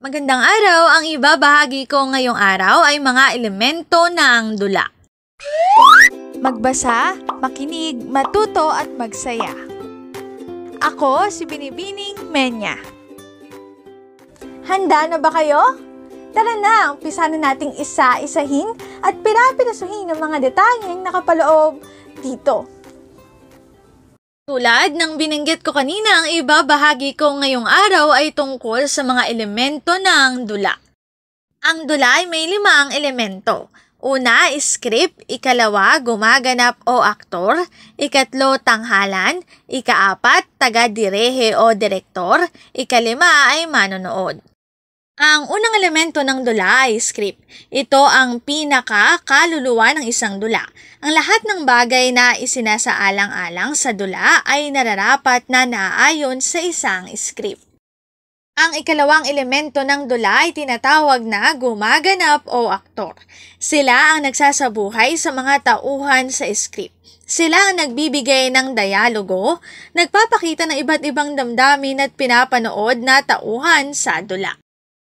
Magandang araw! Ang ibabahagi ko ngayong araw ay mga elemento ng dula. Magbasa, makinig, matuto at magsaya. Ako si Binibining Menya. Handa na ba kayo? Tara na, umpisa na nating isa-isahin at pirapirasuhin ang mga detalyeng nakapaloob dito tulad ng binanggit ko kanina, ang iba bahagi ko ngayong araw ay tungkol sa mga elemento ng dula. Ang dula ay may ang elemento. Una, script. Ikalawa, gumaganap o aktor. Ikatlo, tanghalan. Ikaapat, taga-direhe o direktor. Ikalima ay manonood. Ang unang elemento ng dula ay script. Ito ang pinakakaluluwa ng isang dula. Ang lahat ng bagay na isinasaalang-alang sa dula ay nararapat na naaayon sa isang script. Ang ikalawang elemento ng dula ay tinatawag na gumaganap o aktor. Sila ang nagsasabuhay sa mga tauhan sa script. Sila ang nagbibigay ng dialogo, nagpapakita ng iba't ibang damdamin at pinapanood na tauhan sa dula.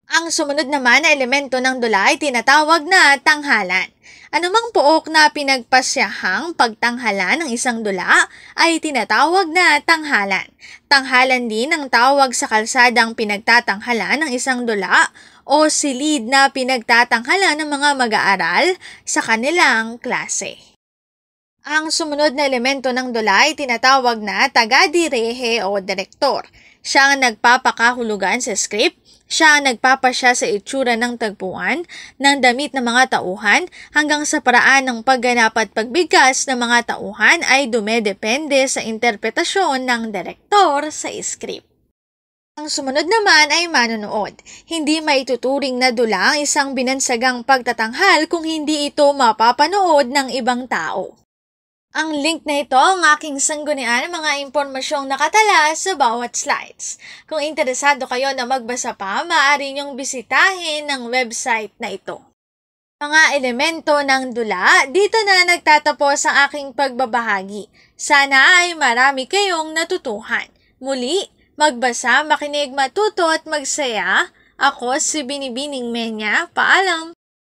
Ang sumunod naman na elemento ng dula ay tinatawag na tanghalan. Anumang pook na pinagpasyahang pagtanghalan ng isang dula ay tinatawag na tanghalan. Tanghalan din ang tawag sa kalsadang pinagtatanghalan ng isang dula o silid na pinagtatanghalan ng mga mag-aaral sa kanilang klase. Ang sumunod na elemento ng dula ay tinatawag na tagadirehe o direktor. Siya ang nagpapakahulugan sa script siya ang nagpapasya sa itsura ng tagpuan, ng damit ng mga tauhan, hanggang sa paraan ng pagganap at pagbigkas ng mga tauhan ay dumedepende sa interpretasyon ng direktor sa script. Ang sumunod naman ay manonood. Hindi maituturing na dula ang isang binansagang pagtatanghal kung hindi ito mapapanood ng ibang tao. Ang link na ito ang aking sanggunian ng mga impormasyong nakatala sa bawat slides. Kung interesado kayo na magbasa pa, maaari niyong bisitahin ang website na ito. Mga elemento ng dula, dito na nagtatapos ang aking pagbabahagi. Sana ay marami kayong natutuhan. Muli, magbasa, makinig, matuto at magsaya. Ako si Binibining Menya. Paalam!